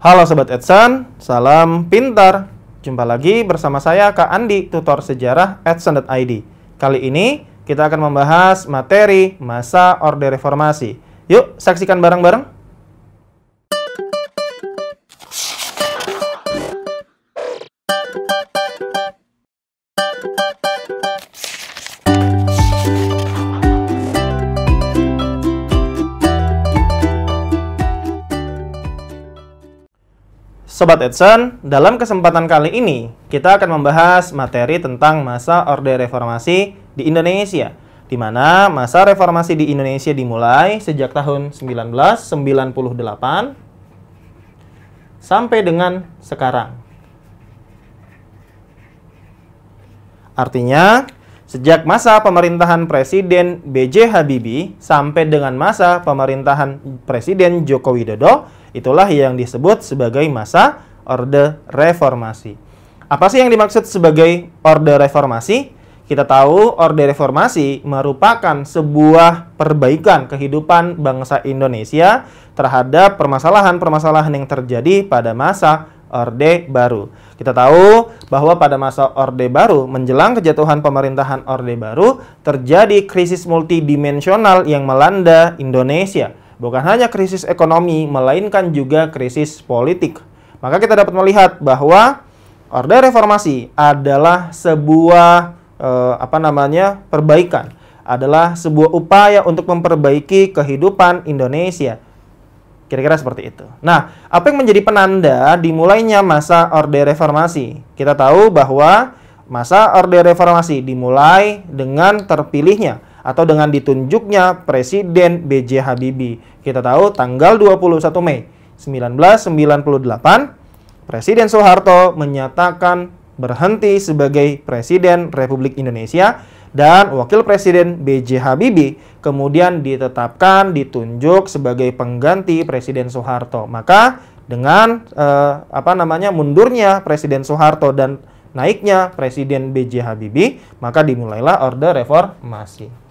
Halo Sobat Edson, salam pintar. Jumpa lagi bersama saya Kak Andi, tutor sejarah Edson.id. Kali ini kita akan membahas materi masa Orde Reformasi. Yuk, saksikan bareng-bareng. Sobat Edson, dalam kesempatan kali ini kita akan membahas materi tentang masa Orde Reformasi di Indonesia, di mana masa reformasi di Indonesia dimulai sejak tahun 1998 sampai dengan sekarang. Artinya, Sejak masa pemerintahan Presiden B.J. Habibie sampai dengan masa pemerintahan Presiden Joko Widodo, itulah yang disebut sebagai masa Orde Reformasi. Apa sih yang dimaksud sebagai Orde Reformasi? Kita tahu Orde Reformasi merupakan sebuah perbaikan kehidupan bangsa Indonesia terhadap permasalahan-permasalahan yang terjadi pada masa Orde Baru. Kita tahu bahwa pada masa Orde Baru, menjelang kejatuhan pemerintahan Orde Baru, terjadi krisis multidimensional yang melanda Indonesia. Bukan hanya krisis ekonomi, melainkan juga krisis politik. Maka kita dapat melihat bahwa Orde Reformasi adalah sebuah eh, apa namanya perbaikan, adalah sebuah upaya untuk memperbaiki kehidupan Indonesia Kira-kira seperti itu. Nah, apa yang menjadi penanda dimulainya masa Orde Reformasi? Kita tahu bahwa masa Orde Reformasi dimulai dengan terpilihnya atau dengan ditunjuknya Presiden B.J. Habibie. Kita tahu tanggal 21 Mei 1998, Presiden Soeharto menyatakan berhenti sebagai Presiden Republik Indonesia dan Wakil Presiden B.J. Habibie kemudian ditetapkan ditunjuk sebagai pengganti Presiden Soeharto. Maka dengan eh, apa namanya mundurnya Presiden Soeharto dan naiknya Presiden B.J. Habibie, maka dimulailah Orde Reformasi.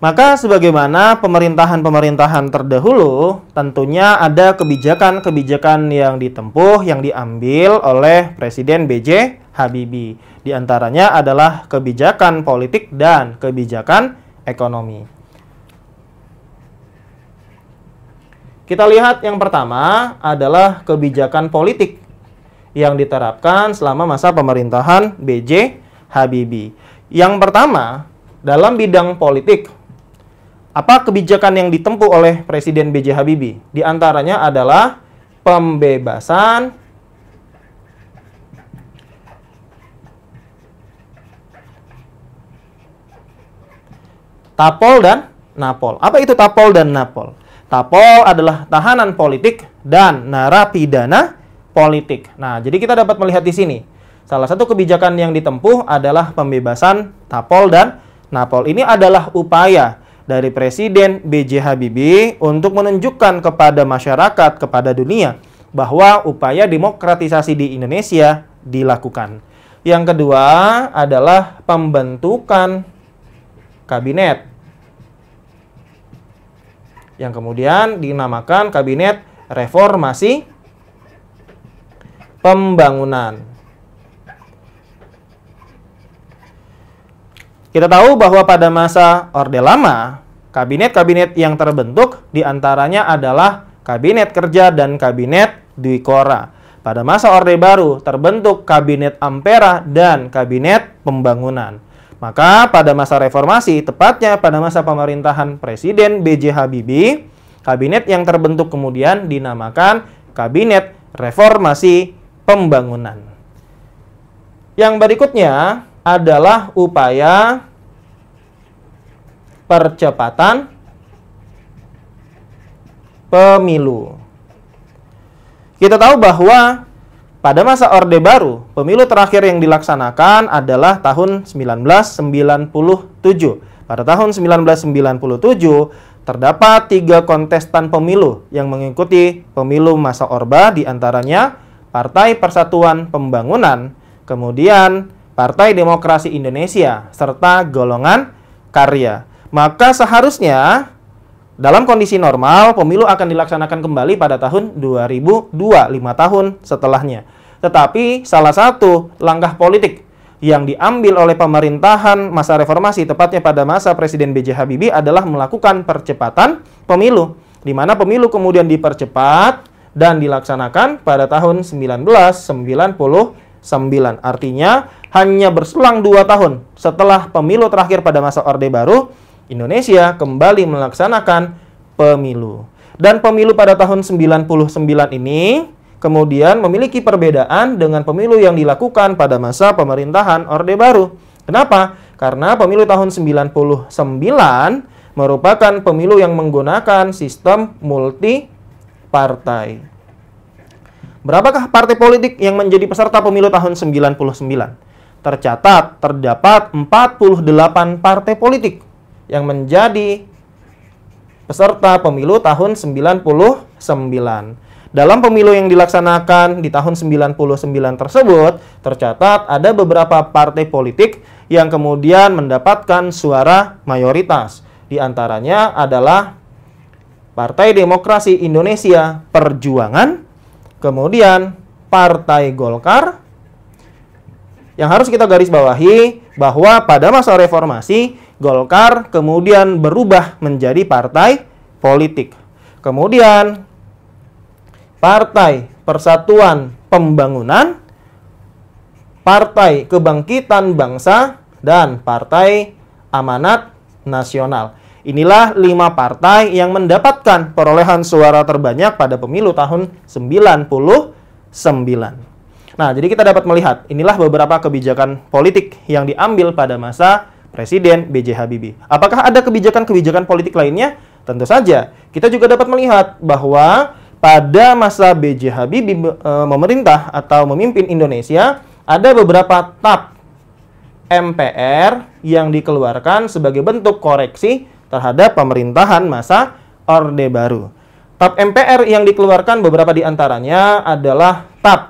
Maka sebagaimana pemerintahan-pemerintahan terdahulu, tentunya ada kebijakan-kebijakan yang ditempuh yang diambil oleh Presiden BJ Habibie. Di antaranya adalah kebijakan politik dan kebijakan ekonomi. Kita lihat yang pertama adalah kebijakan politik yang diterapkan selama masa pemerintahan BJ Habibie. Yang pertama, dalam bidang politik apa kebijakan yang ditempuh oleh Presiden B.J. Habibie? Di antaranya adalah pembebasan tapol dan napol. Apa itu tapol dan napol? Tapol adalah tahanan politik dan narapidana politik. Nah, jadi kita dapat melihat di sini. Salah satu kebijakan yang ditempuh adalah pembebasan tapol dan napol. Ini adalah upaya dari Presiden B.J. Habibie untuk menunjukkan kepada masyarakat, kepada dunia, bahwa upaya demokratisasi di Indonesia dilakukan. Yang kedua adalah pembentukan kabinet. Yang kemudian dinamakan kabinet reformasi pembangunan. Kita tahu bahwa pada masa Orde Lama, kabinet-kabinet yang terbentuk diantaranya adalah kabinet kerja dan kabinet Dwikora. Pada masa Orde Baru terbentuk kabinet Ampera dan kabinet pembangunan. Maka pada masa reformasi, tepatnya pada masa pemerintahan Presiden B.J. Habibie, kabinet yang terbentuk kemudian dinamakan kabinet reformasi pembangunan. Yang berikutnya, adalah upaya percepatan pemilu. Kita tahu bahwa pada masa Orde Baru, pemilu terakhir yang dilaksanakan adalah tahun 1997. Pada tahun 1997, terdapat tiga kontestan pemilu yang mengikuti pemilu masa Orba, diantaranya Partai Persatuan Pembangunan, kemudian Partai Demokrasi Indonesia, serta golongan karya. Maka seharusnya dalam kondisi normal, pemilu akan dilaksanakan kembali pada tahun 2025 tahun setelahnya. Tetapi salah satu langkah politik yang diambil oleh pemerintahan masa reformasi, tepatnya pada masa Presiden B.J. Habibie adalah melakukan percepatan pemilu. Di mana pemilu kemudian dipercepat dan dilaksanakan pada tahun 1999. Artinya hanya berselang dua tahun setelah pemilu terakhir pada masa Orde Baru, Indonesia kembali melaksanakan pemilu. Dan pemilu pada tahun 99 ini kemudian memiliki perbedaan dengan pemilu yang dilakukan pada masa pemerintahan Orde Baru. Kenapa? Karena pemilu tahun 99 merupakan pemilu yang menggunakan sistem multi partai. Berapakah partai politik yang menjadi peserta pemilu tahun 99? tercatat terdapat 48 partai politik yang menjadi peserta pemilu tahun 99. Dalam pemilu yang dilaksanakan di tahun 99 tersebut, tercatat ada beberapa partai politik yang kemudian mendapatkan suara mayoritas. Di antaranya adalah Partai Demokrasi Indonesia Perjuangan, kemudian Partai Golkar, yang harus kita garis bawahi bahwa pada masa reformasi Golkar kemudian berubah menjadi partai politik. Kemudian Partai Persatuan Pembangunan, Partai Kebangkitan Bangsa dan Partai Amanat Nasional. Inilah lima partai yang mendapatkan perolehan suara terbanyak pada pemilu tahun 99. Nah, jadi kita dapat melihat inilah beberapa kebijakan politik yang diambil pada masa Presiden B.J. Habibie. Apakah ada kebijakan-kebijakan politik lainnya? Tentu saja. Kita juga dapat melihat bahwa pada masa B.J. Habibie e, memerintah atau memimpin Indonesia, ada beberapa TAP MPR yang dikeluarkan sebagai bentuk koreksi terhadap pemerintahan masa Orde Baru. TAP MPR yang dikeluarkan beberapa diantaranya adalah TAP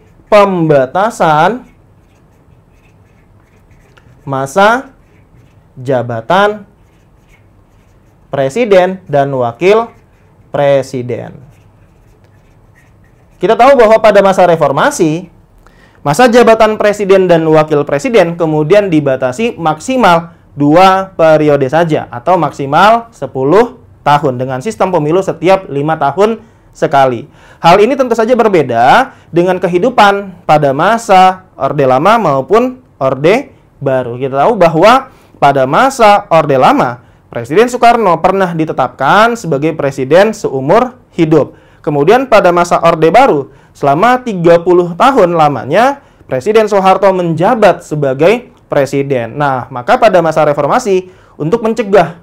pembatasan masa jabatan presiden dan wakil presiden. Kita tahu bahwa pada masa reformasi, masa jabatan presiden dan wakil presiden kemudian dibatasi maksimal dua periode saja atau maksimal 10 tahun dengan sistem pemilu setiap lima tahun sekali. Hal ini tentu saja berbeda dengan kehidupan pada masa Orde Lama maupun Orde Baru. Kita tahu bahwa pada masa Orde Lama, Presiden Soekarno pernah ditetapkan sebagai presiden seumur hidup. Kemudian pada masa Orde Baru, selama 30 tahun lamanya, Presiden Soeharto menjabat sebagai presiden. Nah, maka pada masa reformasi, untuk mencegah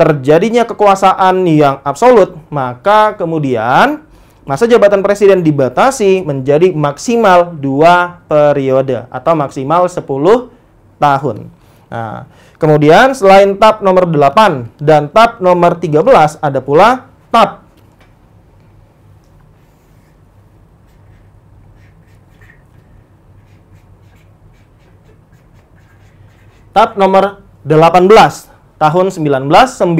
terjadinya kekuasaan yang absolut, maka kemudian masa jabatan presiden dibatasi menjadi maksimal dua periode atau maksimal 10 tahun. Nah, kemudian selain TAP nomor 8 dan TAP nomor 13 ada pula TAP TAP nomor 18 tahun 1998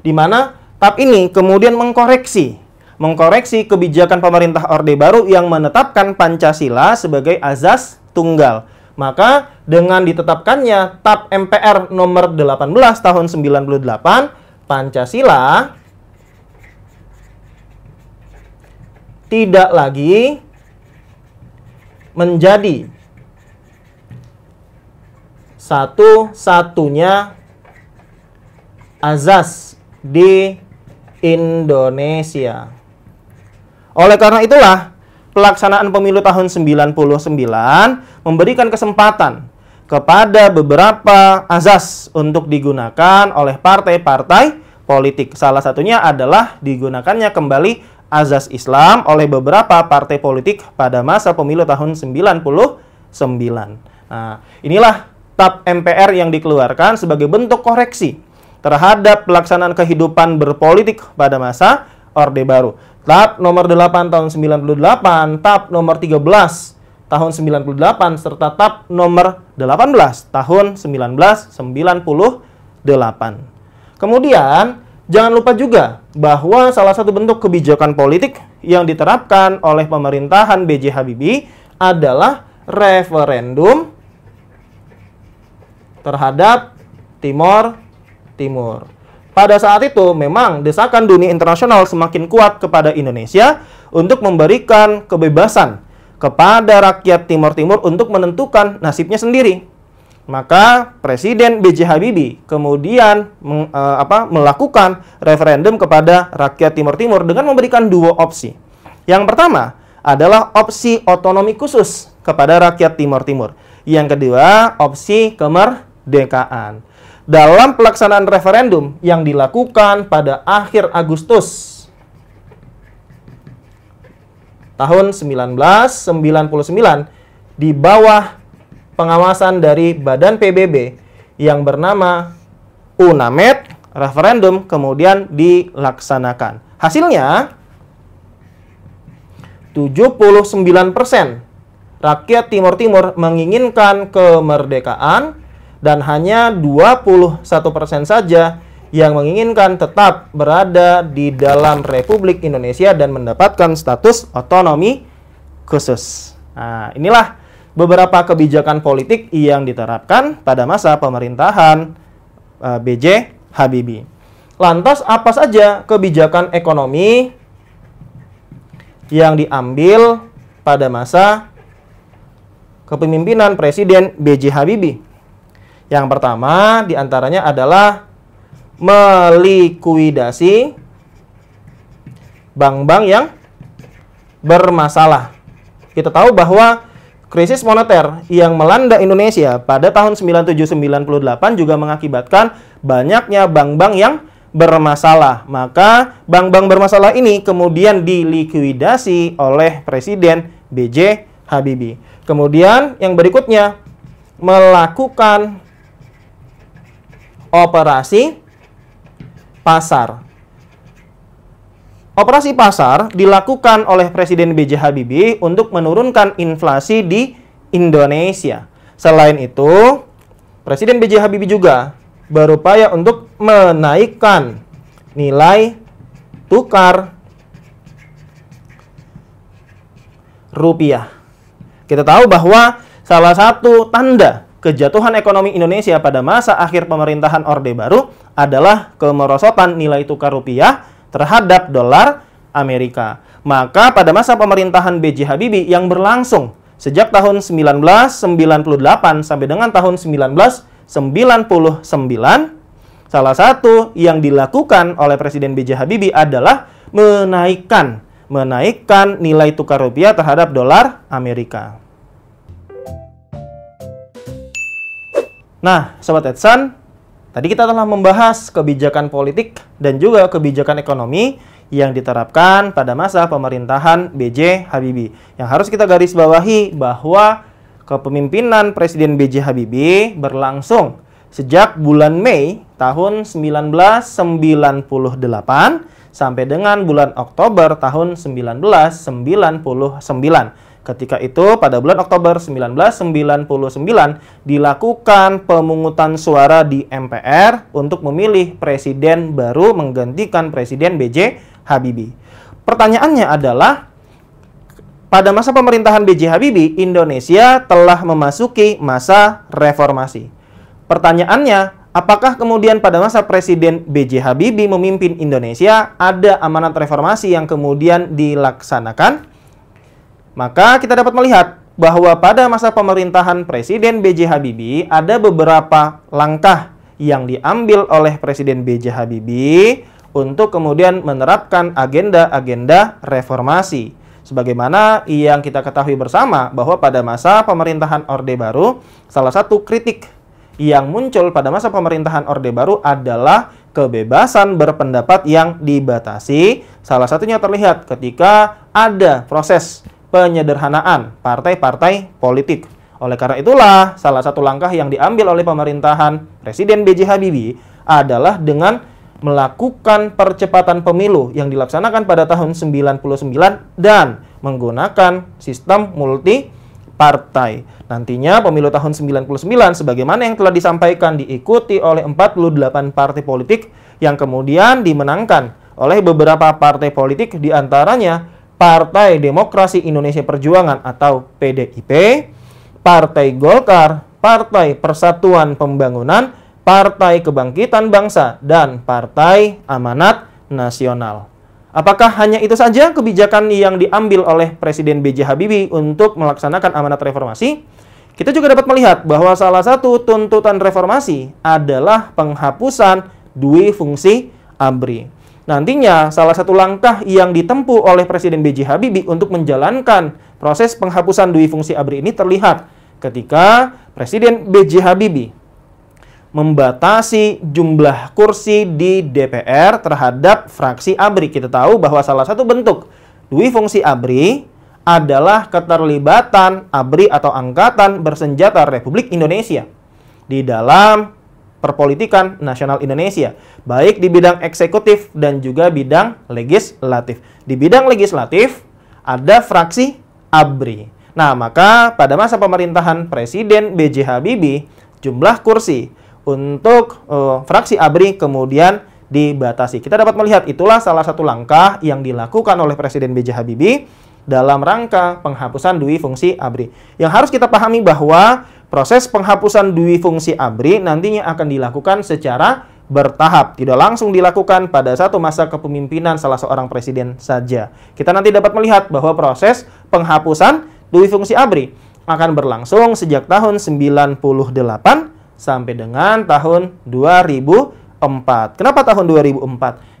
di mana TAP ini kemudian mengkoreksi mengkoreksi kebijakan pemerintah Orde Baru yang menetapkan Pancasila sebagai azas tunggal. Maka dengan ditetapkannya TAP MPR nomor 18 tahun 98 Pancasila tidak lagi menjadi satu-satunya azas di Indonesia. Oleh karena itulah, pelaksanaan pemilu tahun 99 memberikan kesempatan kepada beberapa azas untuk digunakan oleh partai-partai politik. Salah satunya adalah digunakannya kembali azas Islam oleh beberapa partai politik pada masa pemilu tahun 99. Nah, inilah TAP MPR yang dikeluarkan sebagai bentuk koreksi terhadap pelaksanaan kehidupan berpolitik pada masa Orde Baru. TAP nomor 8 tahun 98, TAP nomor 13 tahun 98 serta TAP nomor 18 tahun 1998. Kemudian, jangan lupa juga bahwa salah satu bentuk kebijakan politik yang diterapkan oleh pemerintahan BJ Habibie adalah referendum terhadap Timor Timur. Pada saat itu memang desakan dunia internasional semakin kuat kepada Indonesia untuk memberikan kebebasan kepada rakyat Timur Timur untuk menentukan nasibnya sendiri. Maka Presiden B.J. Habibie kemudian meng, e, apa, melakukan referendum kepada rakyat Timur Timur dengan memberikan dua opsi. Yang pertama adalah opsi otonomi khusus kepada rakyat Timur Timur. Yang kedua, opsi kemerdekaan dalam pelaksanaan referendum yang dilakukan pada akhir Agustus tahun 1999 di bawah pengawasan dari Badan PBB yang bernama UNAMED referendum kemudian dilaksanakan. Hasilnya 79% rakyat Timur Timur menginginkan kemerdekaan dan hanya 21% saja yang menginginkan tetap berada di dalam Republik Indonesia dan mendapatkan status otonomi khusus. Nah, inilah beberapa kebijakan politik yang diterapkan pada masa pemerintahan e, BJ Habibie. Lantas apa saja kebijakan ekonomi yang diambil pada masa kepemimpinan Presiden BJ Habibie? Yang pertama diantaranya adalah melikuidasi bank-bank yang bermasalah. Kita tahu bahwa krisis moneter yang melanda Indonesia pada tahun 97-98 juga mengakibatkan banyaknya bank-bank yang bermasalah. Maka bank-bank bermasalah ini kemudian dilikuidasi oleh Presiden BJ Habibie. Kemudian yang berikutnya melakukan operasi pasar. Operasi pasar dilakukan oleh Presiden B.J. Habibie untuk menurunkan inflasi di Indonesia. Selain itu, Presiden B.J. Habibie juga berupaya untuk menaikkan nilai tukar rupiah. Kita tahu bahwa salah satu tanda kejatuhan ekonomi Indonesia pada masa akhir pemerintahan Orde Baru adalah kemerosotan nilai tukar rupiah terhadap dolar Amerika. Maka pada masa pemerintahan B.J. Habibie yang berlangsung sejak tahun 1998 sampai dengan tahun 1999, salah satu yang dilakukan oleh Presiden B.J. Habibie adalah menaikkan menaikkan nilai tukar rupiah terhadap dolar Amerika. Nah, Sobat Edson, tadi kita telah membahas kebijakan politik dan juga kebijakan ekonomi yang diterapkan pada masa pemerintahan BJ Habibie. Yang harus kita garis bawahi bahwa kepemimpinan Presiden BJ Habibie berlangsung sejak bulan Mei tahun 1998 sampai dengan bulan Oktober tahun 1999 Ketika itu pada bulan Oktober 1999 dilakukan pemungutan suara di MPR untuk memilih presiden baru menggantikan presiden BJ Habibie. Pertanyaannya adalah pada masa pemerintahan BJ Habibie, Indonesia telah memasuki masa reformasi. Pertanyaannya, Apakah kemudian pada masa Presiden B.J. Habibie memimpin Indonesia ada amanat reformasi yang kemudian dilaksanakan? Maka kita dapat melihat bahwa pada masa pemerintahan Presiden B.J. Habibie ada beberapa langkah yang diambil oleh Presiden B.J. Habibie untuk kemudian menerapkan agenda-agenda reformasi. Sebagaimana yang kita ketahui bersama bahwa pada masa pemerintahan Orde Baru, salah satu kritik yang muncul pada masa pemerintahan Orde Baru adalah kebebasan berpendapat yang dibatasi. Salah satunya terlihat ketika ada proses penyederhanaan partai-partai politik. Oleh karena itulah, salah satu langkah yang diambil oleh pemerintahan Presiden B.J. Habibie adalah dengan melakukan percepatan pemilu yang dilaksanakan pada tahun 99 dan menggunakan sistem multi partai. Nantinya pemilu tahun 99 sebagaimana yang telah disampaikan diikuti oleh 48 partai politik yang kemudian dimenangkan oleh beberapa partai politik diantaranya Partai Demokrasi Indonesia Perjuangan atau PDIP, Partai Golkar, Partai Persatuan Pembangunan, Partai Kebangkitan Bangsa, dan Partai Amanat Nasional. Apakah hanya itu saja kebijakan yang diambil oleh Presiden B.J. Habibie untuk melaksanakan amanat reformasi? Kita juga dapat melihat bahwa salah satu tuntutan reformasi adalah penghapusan dui fungsi ABRI. Nantinya, salah satu langkah yang ditempuh oleh Presiden B.J. Habibie untuk menjalankan proses penghapusan dui fungsi ABRI ini terlihat ketika Presiden B.J. Habibie membatasi jumlah kursi di DPR terhadap fraksi ABRI. Kita tahu bahwa salah satu bentuk dui fungsi ABRI adalah keterlibatan ABRI atau Angkatan Bersenjata Republik Indonesia di dalam perpolitikan nasional Indonesia, baik di bidang eksekutif dan juga bidang legislatif. Di bidang legislatif ada fraksi ABRI. Nah, maka pada masa pemerintahan Presiden B.J. Habibie, jumlah kursi untuk uh, fraksi ABRI kemudian dibatasi. Kita dapat melihat itulah salah satu langkah yang dilakukan oleh Presiden B.J. Habibie dalam rangka penghapusan dui fungsi ABRI. Yang harus kita pahami bahwa Proses penghapusan dui fungsi ABRI nantinya akan dilakukan secara bertahap, tidak langsung dilakukan pada satu masa kepemimpinan salah seorang presiden saja. Kita nanti dapat melihat bahwa proses penghapusan dui fungsi ABRI akan berlangsung sejak tahun 98 sampai dengan tahun 2004. Kenapa tahun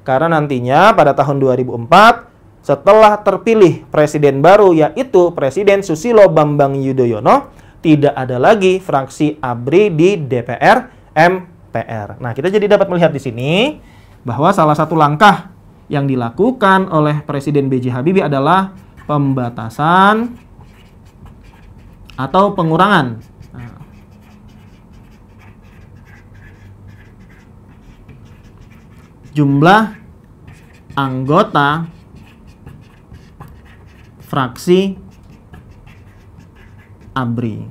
2004? Karena nantinya pada tahun 2004 setelah terpilih presiden baru yaitu Presiden Susilo Bambang Yudhoyono, tidak ada lagi fraksi ABRI di DPR MPR. Nah, kita jadi dapat melihat di sini bahwa salah satu langkah yang dilakukan oleh Presiden BJ Habibie adalah pembatasan atau pengurangan. Nah. Jumlah anggota fraksi ABRI.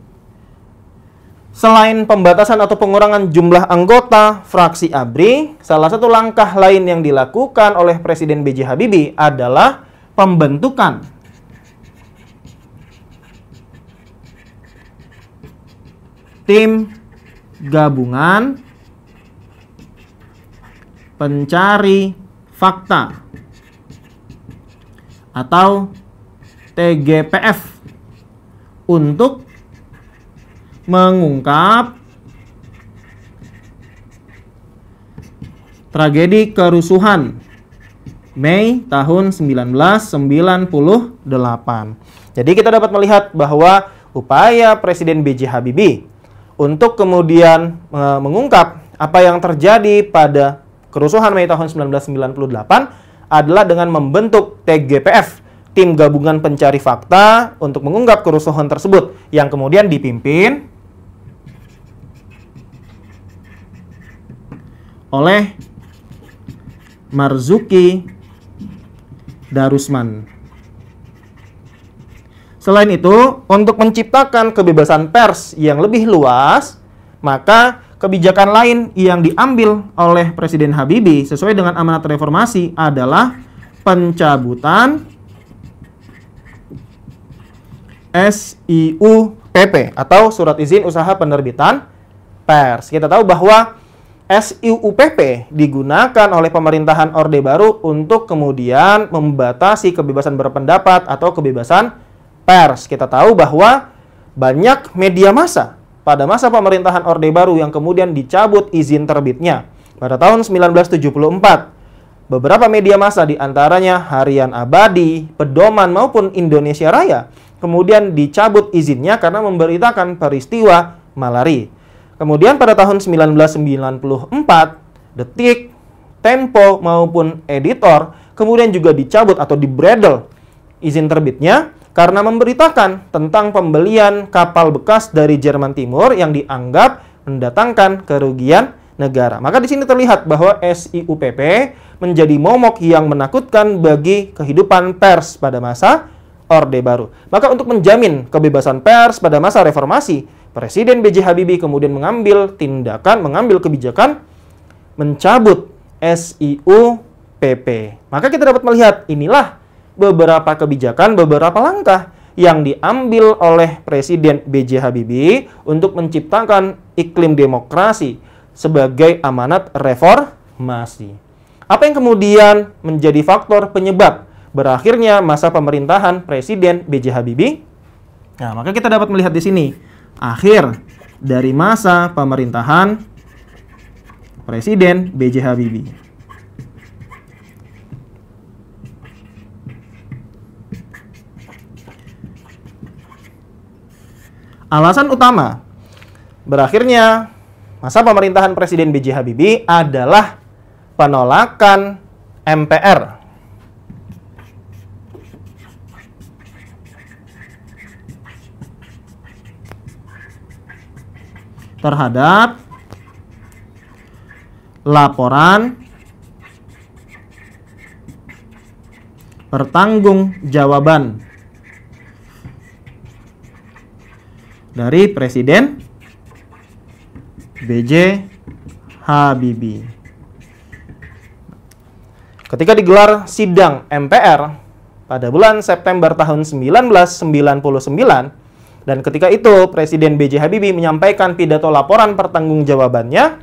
Selain pembatasan atau pengurangan jumlah anggota fraksi ABRI, salah satu langkah lain yang dilakukan oleh Presiden B.J. Habibie adalah pembentukan tim gabungan pencari fakta atau TGPF untuk mengungkap tragedi kerusuhan Mei tahun 1998. Jadi kita dapat melihat bahwa upaya Presiden B.J. Habibie untuk kemudian e, mengungkap apa yang terjadi pada kerusuhan Mei tahun 1998 adalah dengan membentuk TGPF tim gabungan pencari fakta untuk mengungkap kerusuhan tersebut yang kemudian dipimpin oleh Marzuki Darusman. Selain itu, untuk menciptakan kebebasan pers yang lebih luas, maka kebijakan lain yang diambil oleh Presiden Habibie sesuai dengan amanat reformasi adalah pencabutan SIUPP atau Surat Izin Usaha Penerbitan Pers. Kita tahu bahwa SIUPP digunakan oleh pemerintahan Orde Baru untuk kemudian membatasi kebebasan berpendapat atau kebebasan pers. Kita tahu bahwa banyak media massa pada masa pemerintahan Orde Baru yang kemudian dicabut izin terbitnya pada tahun 1974. Beberapa media massa diantaranya Harian Abadi, Pedoman maupun Indonesia Raya kemudian dicabut izinnya karena memberitakan peristiwa malari. Kemudian pada tahun 1994, Detik, Tempo maupun editor kemudian juga dicabut atau dibredel izin terbitnya karena memberitakan tentang pembelian kapal bekas dari Jerman Timur yang dianggap mendatangkan kerugian negara. Maka di sini terlihat bahwa SIUPP menjadi momok yang menakutkan bagi kehidupan pers pada masa Orde Baru. Maka untuk menjamin kebebasan pers pada masa reformasi, Presiden B.J. Habibie kemudian mengambil tindakan, mengambil kebijakan mencabut SIU PP. Maka kita dapat melihat inilah beberapa kebijakan, beberapa langkah yang diambil oleh Presiden B.J. Habibie untuk menciptakan iklim demokrasi sebagai amanat reformasi. Apa yang kemudian menjadi faktor penyebab berakhirnya masa pemerintahan Presiden B.J. Habibie. Nah, maka kita dapat melihat di sini akhir dari masa pemerintahan Presiden B.J. Habibie. Alasan utama berakhirnya masa pemerintahan Presiden B.J. Habibie adalah penolakan MPR terhadap laporan pertanggung jawaban dari Presiden BJ Habibie. Ketika digelar sidang MPR pada bulan September tahun 1999, dan ketika itu Presiden B.J. Habibie menyampaikan pidato laporan pertanggungjawabannya,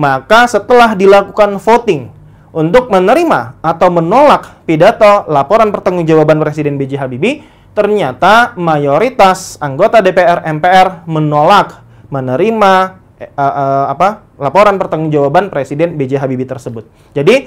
maka setelah dilakukan voting untuk menerima atau menolak pidato laporan pertanggungjawaban Presiden B.J. Habibie, ternyata mayoritas anggota DPR MPR menolak menerima eh, eh, eh, apa laporan pertanggungjawaban Presiden B.J. Habibie tersebut. Jadi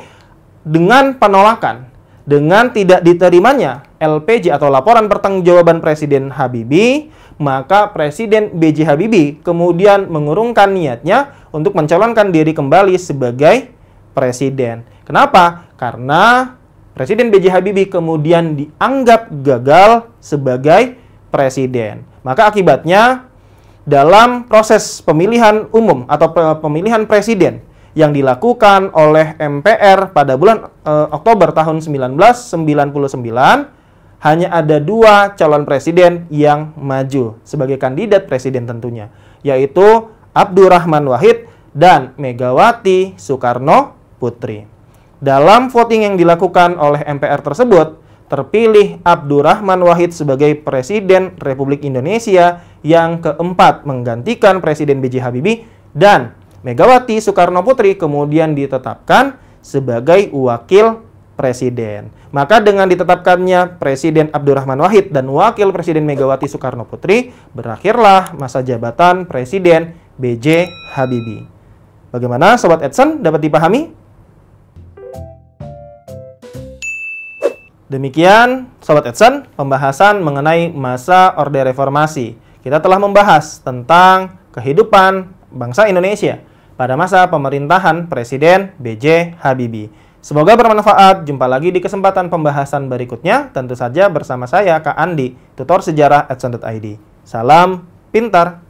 dengan penolakan, dengan tidak diterimanya LPJ atau laporan pertanggungjawaban Presiden Habibie, maka Presiden BJ Habibie kemudian mengurungkan niatnya untuk mencalonkan diri kembali sebagai presiden. Kenapa? Karena Presiden BJ Habibie kemudian dianggap gagal sebagai presiden. Maka akibatnya dalam proses pemilihan umum atau pemilihan presiden yang dilakukan oleh MPR pada bulan e, Oktober tahun 1999 hanya ada dua calon presiden yang maju sebagai kandidat presiden tentunya, yaitu Abdurrahman Wahid dan Megawati Soekarno Putri. Dalam voting yang dilakukan oleh MPR tersebut, terpilih Abdurrahman Wahid sebagai Presiden Republik Indonesia yang keempat menggantikan Presiden B.J. Habibie dan Megawati Soekarno Putri kemudian ditetapkan sebagai wakil Presiden. Maka dengan ditetapkannya Presiden Abdurrahman Wahid dan Wakil Presiden Megawati Soekarno Putri, berakhirlah masa jabatan Presiden BJ Habibie. Bagaimana Sobat Edson dapat dipahami? Demikian Sobat Edson pembahasan mengenai masa Orde Reformasi. Kita telah membahas tentang kehidupan bangsa Indonesia pada masa pemerintahan Presiden BJ Habibie. Semoga bermanfaat. Jumpa lagi di kesempatan pembahasan berikutnya. Tentu saja bersama saya, Kak Andi, tutor sejarah Edson.id. Salam pintar!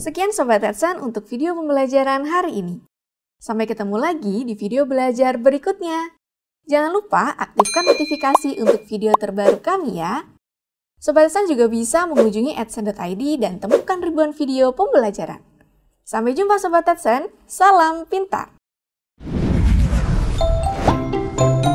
Sekian Sobat Edson untuk video pembelajaran hari ini. Sampai ketemu lagi di video belajar berikutnya. Jangan lupa aktifkan notifikasi untuk video terbaru kami ya. Sobat Edson juga bisa mengunjungi Edson.id dan temukan ribuan video pembelajaran. Sampai jumpa Sobat Edson, salam pintar! Thank you.